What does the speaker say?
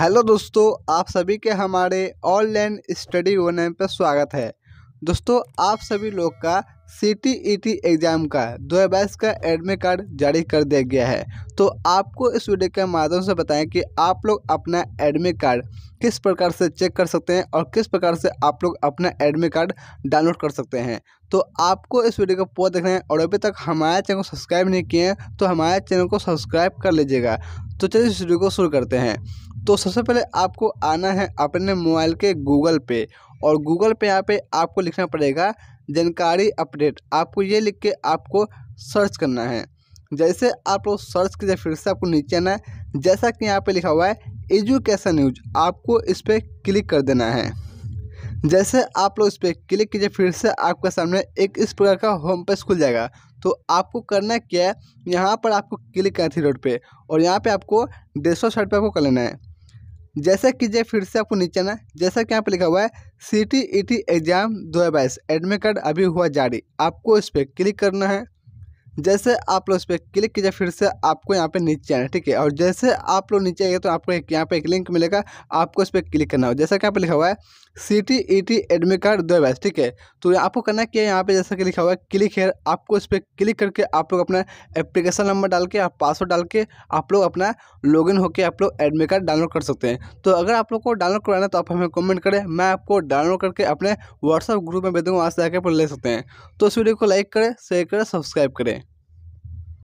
hello दोस्तों आप सभी के हमारे ऑनलाइन स्टडी वन पर स्वागत है दोस्तों आप सभी लोग का C T E e T exam का दो हज़ार बाईस का एडमिट कार्ड जारी कर दिया गया है तो आपको इस वीडियो के माध्यम से बताएं कि आप लोग अपना एडमिट कार्ड किस प्रकार से चेक कर सकते हैं और किस प्रकार से आप लोग अपना एडमिट कार्ड डाउनलोड कर सकते हैं तो आपको इस वीडियो को पूरा रहे हैं और अभी तक हमारे चैनल को सब्सक्राइब नहीं किए हैं तो हमारे चैनल को सब्सक्राइब कर लीजिएगा तो चलिए इस वीडियो को शुरू करते हैं तो सबसे पहले आपको आना है अपने मोबाइल के गूगल पे और गूगल पे यहाँ पे आपको लिखना पड़ेगा जानकारी अपडेट आपको ये लिख के आपको सर्च करना है जैसे आप लोग सर्च कीजिए फिर से आपको नीचे आना है जैसा कि यहाँ पे लिखा हुआ है एजुकेशन न्यूज आपको इस पर क्लिक कर देना है जैसे आप लोग इस पर क्लिक कीजिए फिर से आपके सामने एक इस प्रकार का होम पेज खुल जाएगा तो आपको करना क्या है यहाँ पर आपको क्लिक करना थी रोड पे और यहाँ पे आपको डेस्कटॉप साइड पे आपको कर लेना है कि कीजिए फिर से आपको नीचे ना जैसा कि यहाँ पे लिखा हुआ है C T E T exam दो हज़ार बाईस एडमिट कार्ड अभी हुआ जारी आपको इस पर क्लिक करना है जैसे आप लोग इस पर क्लिक कीजिए फिर से आपको यहाँ पे नीचे आना है ठीक है और जैसे आप लोग नीचे आएंगे तो आपको एक यहाँ पे एक लिंक मिलेगा आपको इस पर क्लिक करना हो जैसा कि यहाँ पे लिखा हुआ है C T E T admit card दो बैच ठीक है तो आपको करना क्या है यहाँ पे जैसा कि लिखा हुआ है क्लिक है आपको इस पर क्लिक करके आप लोग अपना एप्लीकेशन नंबर डाल के आप पासवर्ड डाल के आप लोग अपना इन होकर आप लोग एडमिट कार्ड डाउनलोड कर सकते हैं तो अगर आप लोग को डाउनलोड कराना तो आप हमें कमेंट करें मैं आपको डाउनलोड करके अपने व्हाट्सअप ग्रुप में भेज दूँगा वहाँ से जाकर ले सकते हैं तो इस वीडियो को लाइक करें शेयर करें सब्सक्राइब करें